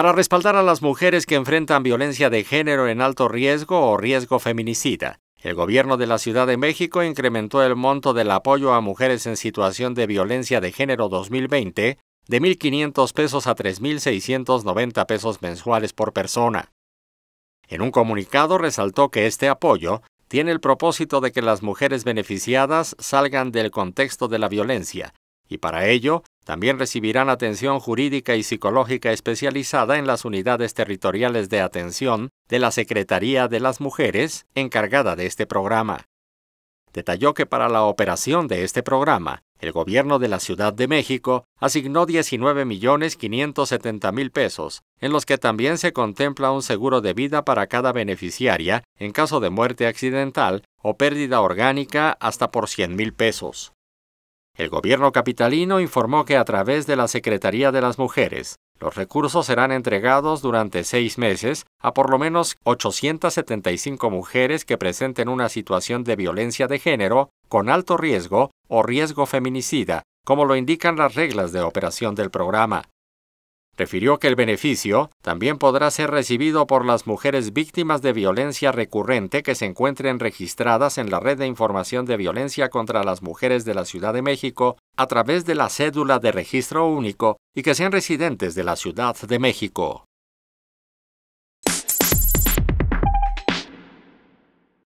para respaldar a las mujeres que enfrentan violencia de género en alto riesgo o riesgo feminicida. El gobierno de la Ciudad de México incrementó el monto del apoyo a mujeres en situación de violencia de género 2020 de 1.500 pesos a 3.690 pesos mensuales por persona. En un comunicado resaltó que este apoyo tiene el propósito de que las mujeres beneficiadas salgan del contexto de la violencia, y para ello también recibirán atención jurídica y psicológica especializada en las unidades territoriales de atención de la Secretaría de las Mujeres encargada de este programa. Detalló que para la operación de este programa, el gobierno de la Ciudad de México asignó 19.570.000 pesos, en los que también se contempla un seguro de vida para cada beneficiaria en caso de muerte accidental o pérdida orgánica hasta por 100.000 pesos. El gobierno capitalino informó que a través de la Secretaría de las Mujeres, los recursos serán entregados durante seis meses a por lo menos 875 mujeres que presenten una situación de violencia de género con alto riesgo o riesgo feminicida, como lo indican las reglas de operación del programa. Refirió que el beneficio también podrá ser recibido por las mujeres víctimas de violencia recurrente que se encuentren registradas en la Red de Información de Violencia contra las Mujeres de la Ciudad de México a través de la cédula de registro único y que sean residentes de la Ciudad de México.